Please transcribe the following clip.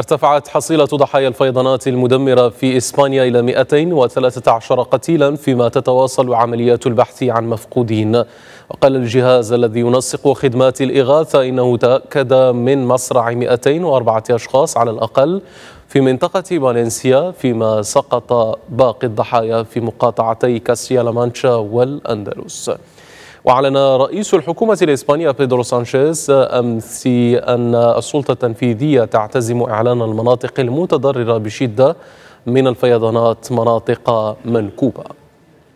ارتفعت حصيلة ضحايا الفيضانات المدمرة في إسبانيا إلى 213 قتيلا فيما تتواصل عمليات البحث عن مفقودين وقال الجهاز الذي ينسق خدمات الإغاثة إنه تأكد من مصرع 204 أشخاص على الأقل في منطقة فالنسيا فيما سقط باقي الضحايا في مقاطعتي كاسيا لامانشا والأندلس وأعلن رئيس الحكومة الإسبانية بيدرو سانشيز أمس أن السلطة التنفيذية تعتزم إعلان المناطق المتضررة بشدة من الفيضانات مناطق منكوبة